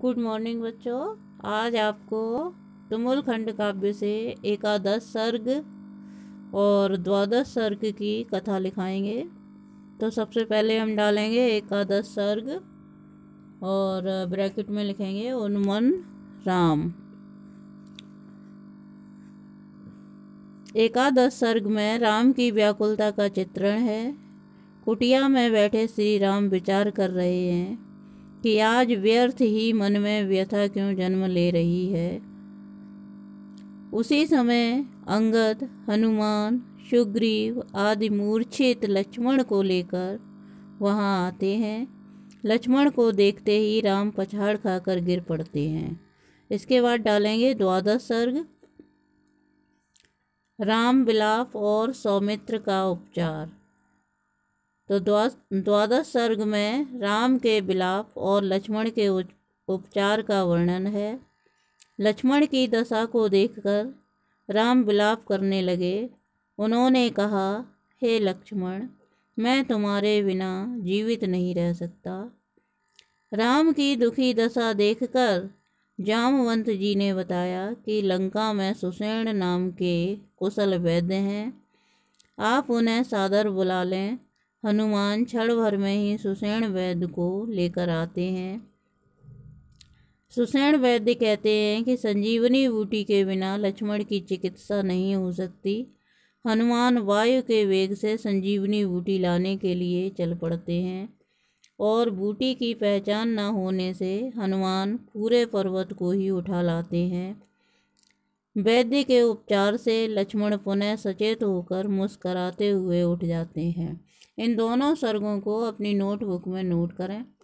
good morning बच्चों आज आपको तुमुल खंड काव्य से एकादश सर्ग और द्वादश सर्ग की कथा लिखाएंगे तो सबसे पहले हम डालेंगे एकादश सर्ग और ब्रैकेट में लिखेंगे उन्मन राम एकादश सर्ग में राम की व्याकुलता का चित्रण है कुटिया में बैठे श्री राम विचार कर रहे हैं कि आज व्यर्थ ही मन में व्यथा क्यों जन्म ले रही है उसी समय अंगद हनुमान सुग्रीव आदि मूर्छित लक्ष्मण को लेकर वहाँ आते हैं लक्ष्मण को देखते ही राम पछाड़ खाकर गिर पड़ते हैं इसके बाद डालेंगे द्वादश सर्ग राम बिलाप और सौमित्र का उपचार तो द्वादश सर्ग में राम के विलाप और लक्ष्मण के उपचार का वर्णन है लक्ष्मण की दशा को देखकर राम विलाप करने लगे उन्होंने कहा हे लक्ष्मण मैं तुम्हारे बिना जीवित नहीं रह सकता राम की दुखी दशा देखकर जामवंत जी ने बताया कि लंका में सुसैण नाम के कुशल वैद्य हैं आप उन्हें सादर बुला लें हनुमान क्षण भर में ही सुसैण वैद्य को लेकर आते हैं सुषेण वैद्य कहते हैं कि संजीवनी बूटी के बिना लक्ष्मण की चिकित्सा नहीं हो सकती हनुमान वायु के वेग से संजीवनी बूटी लाने के लिए चल पड़ते हैं और बूटी की पहचान न होने से हनुमान पूरे पर्वत को ही उठा लाते हैं वैद्य के उपचार से लक्ष्मण पुनः सचेत होकर मुस्कराते हुए उठ जाते हैं इन दोनों स्वर्गों को अपनी नोटबुक में नोट करें